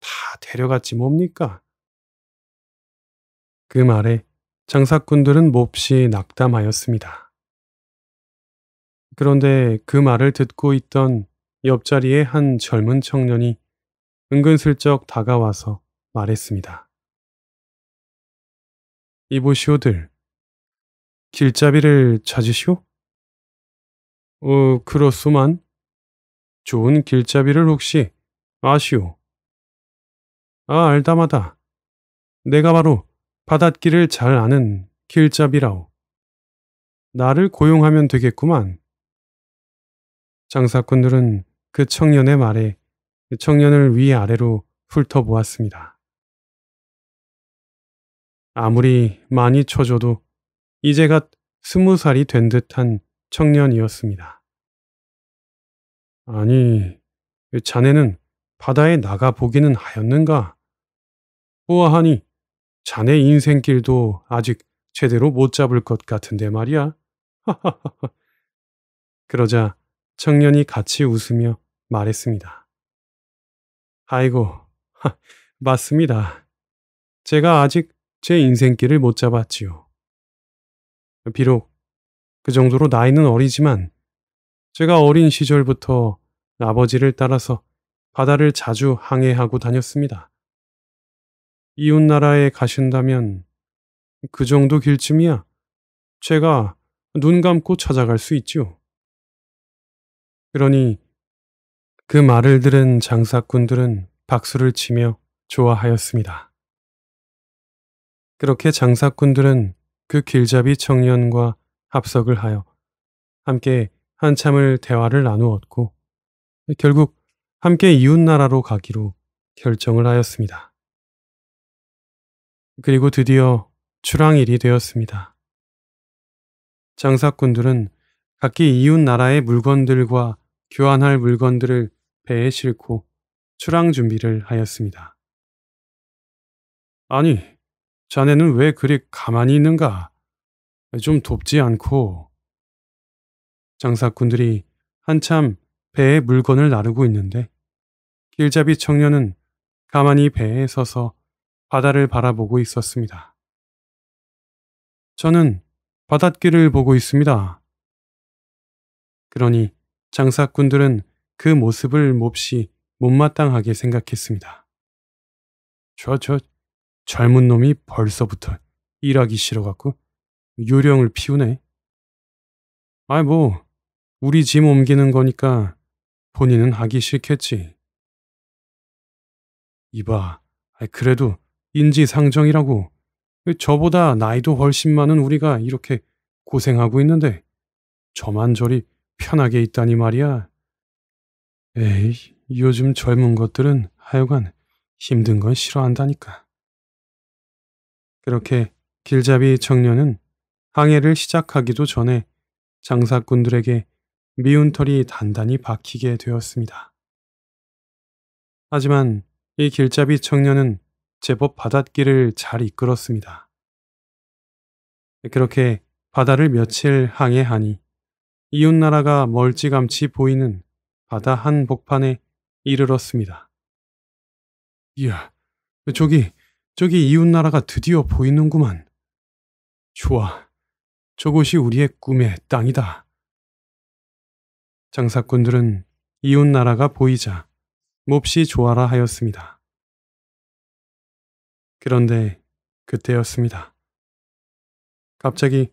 다 데려갔지 뭡니까? 그 말에 장사꾼들은 몹시 낙담하였습니다. 그런데 그 말을 듣고 있던 옆자리의 한 젊은 청년이 은근슬쩍 다가와서 말했습니다. 이보시오들, 길잡이를 찾으시오? 어, 그렇소만. 좋은 길잡이를 혹시 아시오? 아, 알다마다. 내가 바로 바닷길을 잘 아는 길잡이라오. 나를 고용하면 되겠구만. 장사꾼들은 그 청년의 말에 청년을 위아래로 훑어보았습니다. 아무리 많이 쳐줘도 이제 갓 스무 살이 된 듯한 청년이었습니다. 아니, 자네는 바다에 나가 보기는 하였는가? 보화하니 자네 인생길도 아직 제대로 못 잡을 것 같은데 말이야. 하하하하. 그러자 청년이 같이 웃으며 말했습니다. 아이고, 하, 맞습니다. 제가 아직 제 인생길을 못 잡았지요. 비록 그 정도로 나이는 어리지만 제가 어린 시절부터 아버지를 따라서 바다를 자주 항해하고 다녔습니다. 이웃나라에 가신다면 그 정도 길쯤이야. 제가 눈 감고 찾아갈 수있죠 그러니 그 말을 들은 장사꾼들은 박수를 치며 좋아하였습니다. 그렇게 장사꾼들은 그 길잡이 청년과 합석을 하여 함께 한참을 대화를 나누었고 결국 함께 이웃나라로 가기로 결정을 하였습니다. 그리고 드디어 출항일이 되었습니다. 장사꾼들은 각기 이웃 나라의 물건들과 교환할 물건들을 배에 싣고 출항 준비를 하였습니다. 아니, 자네는 왜 그리 가만히 있는가? 좀 돕지 않고. 장사꾼들이 한참 배에 물건을 나르고 있는데 길잡이 청년은 가만히 배에 서서 바다를 바라보고 있었습니다. 저는 바닷길을 보고 있습니다. 그러니 장사꾼들은 그 모습을 몹시 못마땅하게 생각했습니다. 저, 저, 젊은 놈이 벌써부터 일하기 싫어갖고 요령을 피우네. 아이, 뭐, 우리 짐 옮기는 거니까 본인은 하기 싫겠지. 이봐, 아이, 그래도 인지상정이라고. 저보다 나이도 훨씬 많은 우리가 이렇게 고생하고 있는데 저만 저리 편하게 있다니 말이야. 에이, 요즘 젊은 것들은 하여간 힘든 건 싫어한다니까. 그렇게 길잡이 청년은 항해를 시작하기도 전에 장사꾼들에게 미운 털이 단단히 박히게 되었습니다. 하지만 이 길잡이 청년은 제법 바닷길을 잘 이끌었습니다. 그렇게 바다를 며칠 항해하니 이웃나라가 멀찌감치 보이는 바다 한복판에 이르렀습니다. 이야, 저기, 저기 이웃나라가 드디어 보이는구만. 좋아, 저곳이 우리의 꿈의 땅이다. 장사꾼들은 이웃나라가 보이자 몹시 좋아라 하였습니다. 그런데 그때였습니다. 갑자기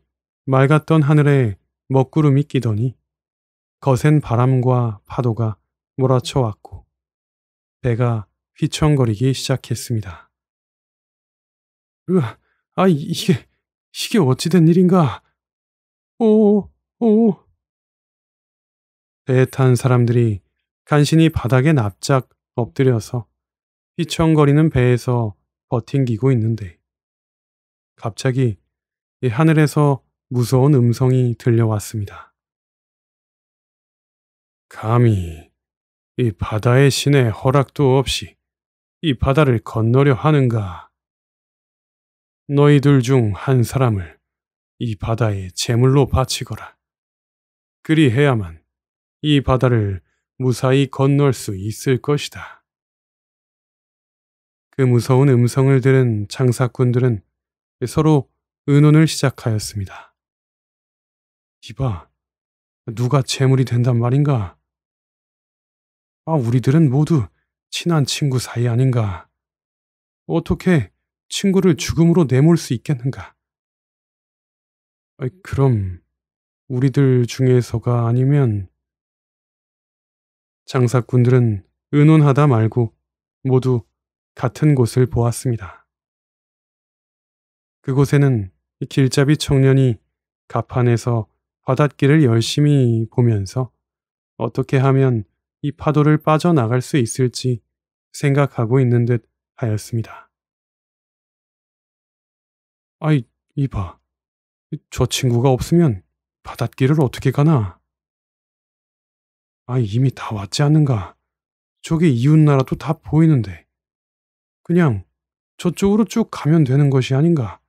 맑았던 하늘에 먹구름이 끼더니 거센 바람과 파도가 몰아쳐왔고 배가 휘청거리기 시작했습니다. 으아, 아, 이게, 이게 어찌된 일인가? 오, 오. 배에 탄 사람들이 간신히 바닥에 납작 엎드려서 휘청거리는 배에서 버팅기고 있는데 갑자기 하늘에서 무서운 음성이 들려왔습니다. 감히 이 바다의 신의 허락도 없이 이 바다를 건너려 하는가? 너희들 중 한 사람을 이 바다에 제물로 바치거라. 그리해야만 이 바다를 무사히 건널 수 있을 것이다. 그 무서운 음성을 들은 장사꾼들은 서로 의논을 시작하였습니다. 이봐, 누가 재물이 된단 말인가? 아, 우리들은 모두 친한 친구 사이 아닌가? 어떻게 친구를 죽음으로 내몰 수 있겠는가? 아이, 그럼 우리들 중에서가 아니면 장사꾼들은 의논하다 말고 모두 같은 곳을 보았습니다. 그곳에는 길잡이 청년이 가판에서 바닷길을 열심히 보면서 어떻게 하면 이 파도를 빠져나갈 수 있을지 생각하고 있는 듯 하였습니다. 아이, 이봐. 저 친구가 없으면 바닷길을 어떻게 가나? 아, 이미 다 왔지 않는가? 저기 이웃나라도 다 보이는데. 그냥 저쪽으로 쭉 가면 되는 것이 아닌가.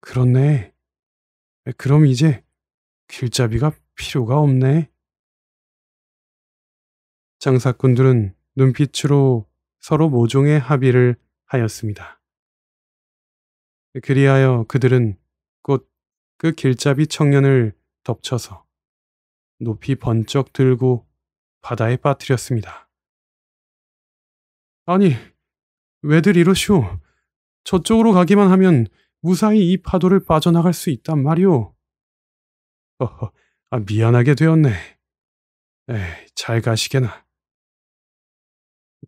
그렇네. 그럼 이제 길잡이가 필요가 없네. 장사꾼들은 눈빛으로 서로 모종의 합의를 하였습니다. 그리하여 그들은 곧 그 길잡이 청년을 덮쳐서 높이 번쩍 들고 바다에 빠뜨렸습니다. 아니, 왜들 이러시오? 저쪽으로 가기만 하면 무사히 이 파도를 빠져나갈 수 있단 말이오. 허허, 아, 미안하게 되었네. 에이, 잘 가시게나.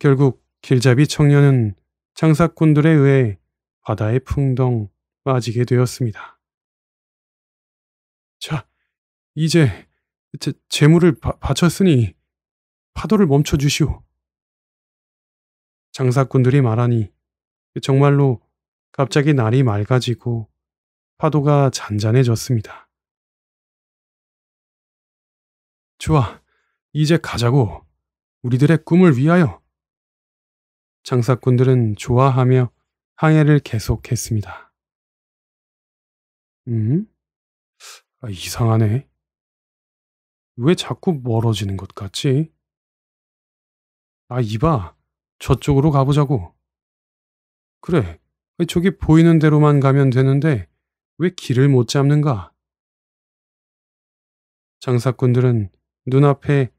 결국 길잡이 청년은 장사꾼들에 의해 바다의 풍덩 빠지게 되었습니다. 자, 이제 제, 재물을 바, 바쳤으니 파도를 멈춰 주시오. 장사꾼들이 말하니 정말로 갑자기 날이 맑아지고 파도가 잔잔해졌습니다. 좋아, 이제 가자고. 우리들의 꿈을 위하여. 장사꾼들은 좋아하며 항해를 계속했습니다. 음? 아, 이상하네. 왜 자꾸 멀어지는 것 같지? 아, 이봐. 저쪽으로 가보자고. 그래, 저기 보이는 대로만 가면 되는데 왜 길을 못 잡는가? 장사꾼들은 눈앞에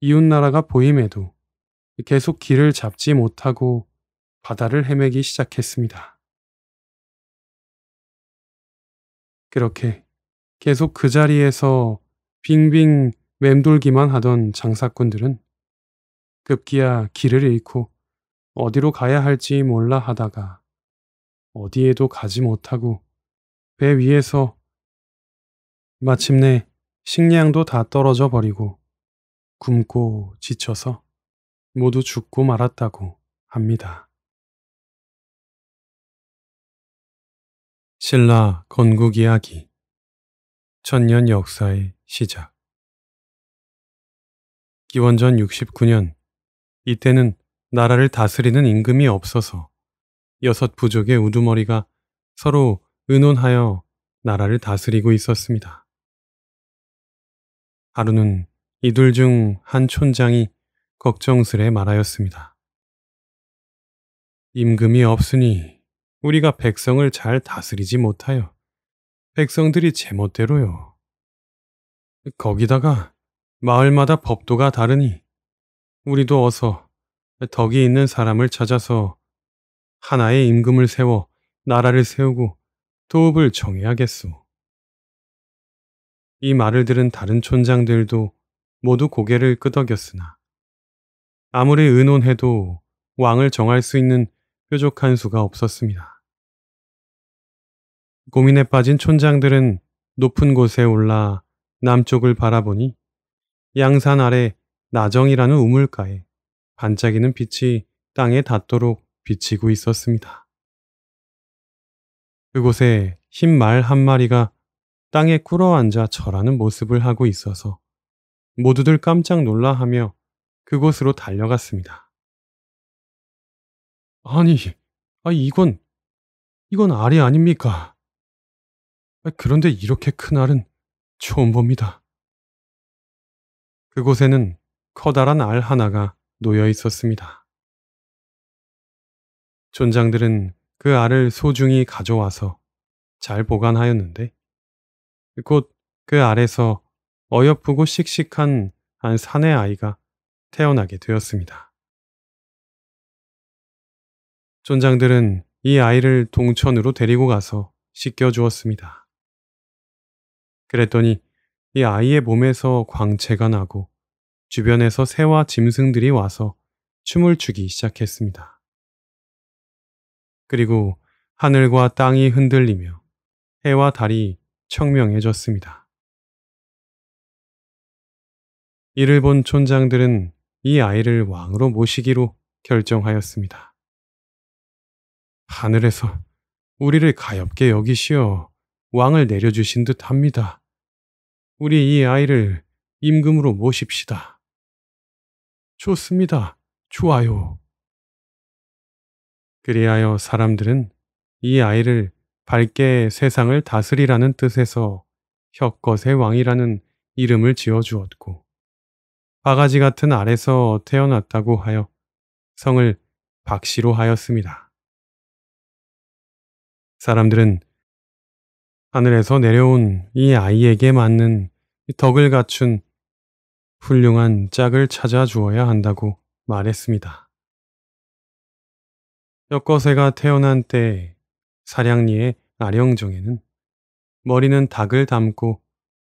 이웃나라가 보임에도 계속 길을 잡지 못하고 바다를 헤매기 시작했습니다. 그렇게 계속 그 자리에서 빙빙 맴돌기만 하던 장사꾼들은 급기야 길을 잃고 어디로 가야 할지 몰라 하다가 어디에도 가지 못하고 배 위에서 마침내 식량도 다 떨어져 버리고 굶고 지쳐서 모두 죽고 말았다고 합니다. 신라 건국 이야기 천년 역사의 시작 기원전 69년 이때는 나라를 다스리는 임금이 없어서 여섯 부족의 우두머리가 서로 의논하여 나라를 다스리고 있었습니다. 하루는 이 둘 중 한 촌장이 걱정스레 말하였습니다. 임금이 없으니 우리가 백성을 잘 다스리지 못하여 백성들이 제멋대로요. 거기다가 마을마다 법도가 다르니 우리도 어서 덕이 있는 사람을 찾아서 하나의 임금을 세워 나라를 세우고 도읍을 정해야겠소. 이 말을 들은 다른 촌장들도 모두 고개를 끄덕였으나 아무리 의논해도 왕을 정할 수 있는 뾰족한 수가 없었습니다. 고민에 빠진 촌장들은 높은 곳에 올라 남쪽을 바라보니 양산 아래 나정이라는 우물가에 반짝이는 빛이 땅에 닿도록 비치고 있었습니다. 그곳에 흰 말 한 마리가 땅에 꿇어 앉아 절하는 모습을 하고 있어서 모두들 깜짝 놀라 하며 그곳으로 달려갔습니다. 아니, 아 이건 이건 알이 아닙니까? 아, 그런데 이렇게 큰 알은 처음 봅니다. 그곳에는 커다란 알 하나가 놓여 있었습니다. 촌장들은 그 알을 소중히 가져와서 잘 보관하였는데 곧 그 알에서 어여쁘고 씩씩한 한 사내 아이가 태어나게 되었습니다. 촌장들은 이 아이를 동천으로 데리고 가서 씻겨 주었습니다. 그랬더니 이 아이의 몸에서 광채가 나고 주변에서 새와 짐승들이 와서 춤을 추기 시작했습니다. 그리고 하늘과 땅이 흔들리며 해와 달이 청명해졌습니다. 이를 본 촌장들은 이 아이를 왕으로 모시기로 결정하였습니다. 하늘에서 우리를 가엽게 여기시어 왕을 내려주신 듯 합니다. 우리 이 아이를 임금으로 모십시다. 좋습니다. 좋아요. 그리하여 사람들은 이 아이를 밝게 세상을 다스리라는 뜻에서 혁것의 왕이라는 이름을 지어주었고 바가지 같은 알에서 태어났다고 하여 성을 박씨로 하였습니다. 사람들은 하늘에서 내려온 이 아이에게 맞는 덕을 갖춘 훌륭한 짝을 찾아 주어야 한다고 말했습니다. 엿거새가 태어난 때에 사량리의 아령정에는 머리는 닭을 담고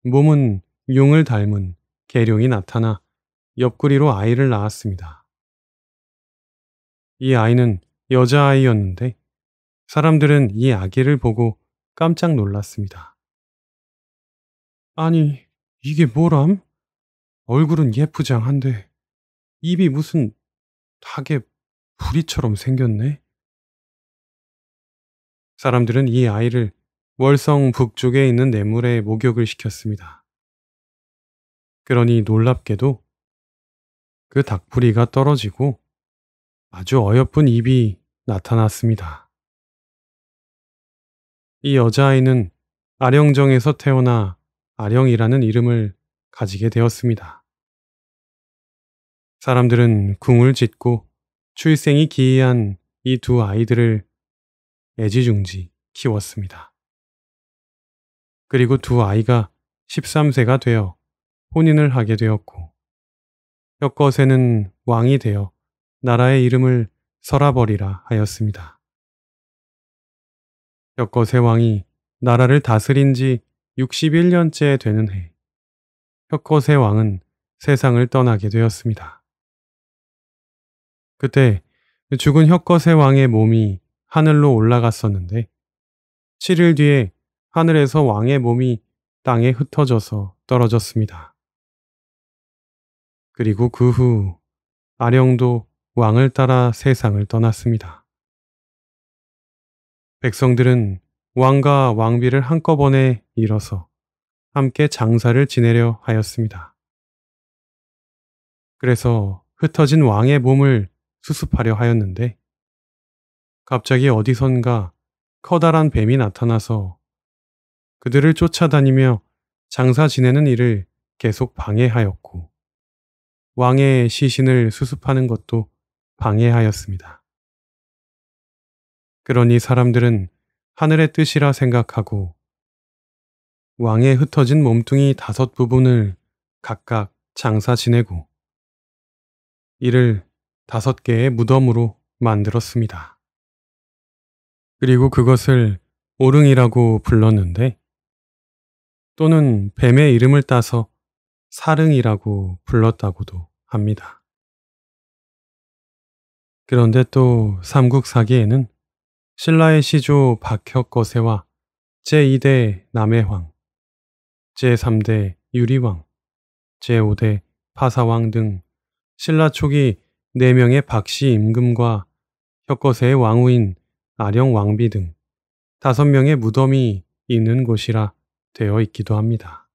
몸은 용을 닮은 계룡이 나타나 옆구리로 아이를 낳았습니다. 이 아이는 여자아이였는데 사람들은 이 아기를 보고 깜짝 놀랐습니다. 아니, 이게 뭐람? 얼굴은 예쁘장한데 입이 무슨 닭의 부리처럼 생겼네. 사람들은 이 아이를 월성 북쪽에 있는 내물에 목욕을 시켰습니다. 그러니 놀랍게도 그 닭부리가 떨어지고 아주 어여쁜 입이 나타났습니다. 이 여자아이는 아령정에서 태어나 아령이라는 이름을 가지게 되었습니다. 사람들은 궁을 짓고 출생이 기이한 이 두 아이들을 애지중지 키웠습니다. 그리고 두 아이가 13세가 되어 혼인을 하게 되었고 혁거세는 왕이 되어 나라의 이름을 설아버리라 하였습니다. 혁거세 왕이 나라를 다스린 지 61년째 되는 해 혁곳의 왕은 세상을 떠나게 되었습니다. 그때 죽은 혁것의 왕의 몸이 하늘로 올라갔었는데 7일 뒤에 하늘에서 왕의 몸이 땅에 흩어져서 떨어졌습니다. 그리고 그 후 아령도 왕을 따라 세상을 떠났습니다. 백성들은 왕과 왕비를 한꺼번에 잃어서 함께 장사를 지내려 하였습니다. 그래서 흩어진 왕의 몸을 수습하려 하였는데 갑자기 어디선가 커다란 뱀이 나타나서 그들을 쫓아다니며 장사 지내는 일을 계속 방해하였고 왕의 시신을 수습하는 것도 방해하였습니다. 그러니 사람들은 하늘의 뜻이라 생각하고 왕의 흩어진 몸뚱이 다섯 부분을 각각 장사 지내고 이를 다섯 개의 무덤으로 만들었습니다. 그리고 그것을 오릉이라고 불렀는데 또는 뱀의 이름을 따서 사릉이라고 불렀다고도 합니다. 그런데 또 삼국사기에는 신라의 시조 박혁거세와 제2대 남해황 제3대 유리왕, 제5대 파사왕 등 신라 초기 4명의 박씨 임금과 혁거세의 왕후인 아령 왕비 등 5명의 무덤이 있는 곳이라 되어 있기도 합니다.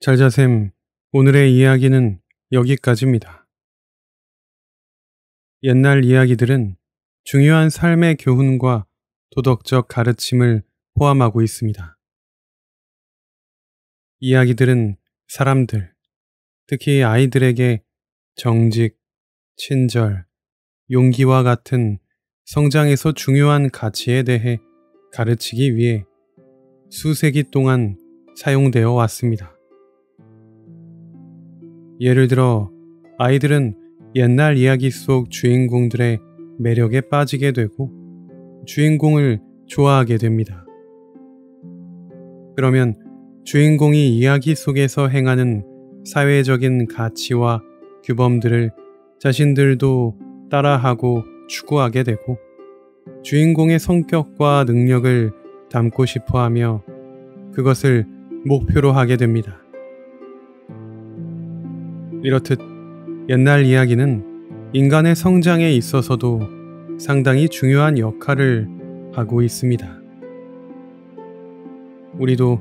잘자샘 오늘의 이야기는 여기까지입니다. 옛날 이야기들은 중요한 삶의 교훈과 도덕적 가르침을 포함하고 있습니다. 이야기들은 사람들, 특히 아이들에게 정직, 친절, 용기와 같은 성장에서 중요한 가치에 대해 가르치기 위해 수세기 동안 사용되어 왔습니다. 예를 들어 아이들은 옛날 이야기 속 주인공들의 매력에 빠지게 되고 주인공을 좋아하게 됩니다. 그러면 주인공이 이야기 속에서 행하는 사회적인 가치와 규범들을 자신들도 따라하고 추구하게 되고 주인공의 성격과 능력을 담고 싶어 하며 그것을 목표로 하게 됩니다. 이렇듯 옛날 이야기는 인간의 성장에 있어서도 상당히 중요한 역할을 하고 있습니다. 우리도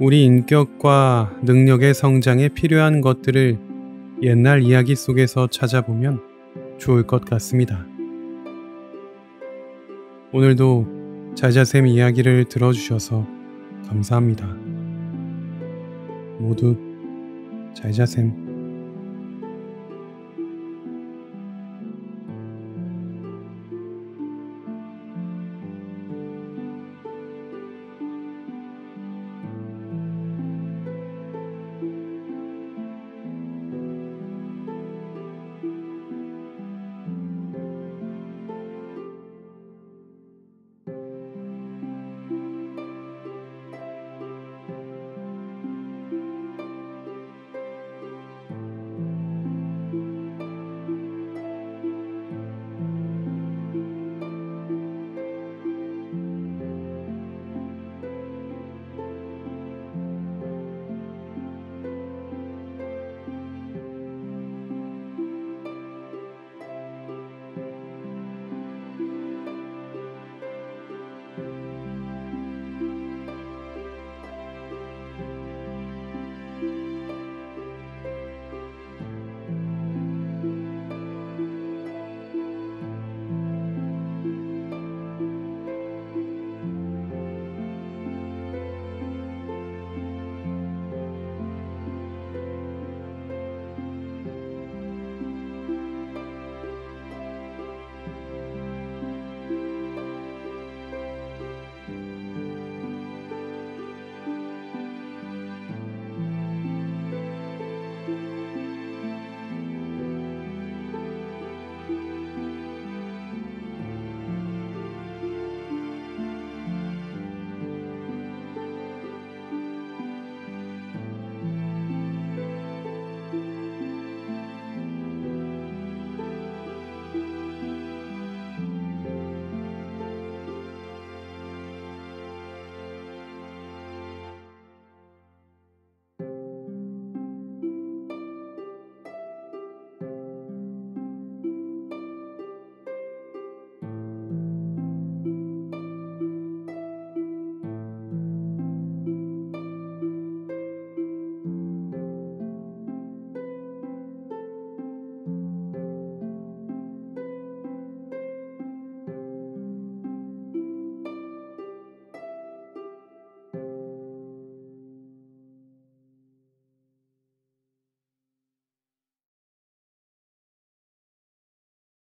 우리 인격과 능력의 성장에 필요한 것들을 옛날 이야기 속에서 찾아보면 좋을 것 같습니다. 오늘도 자자쌤 이야기를 들어주셔서 감사합니다. 모두 잘자쌤.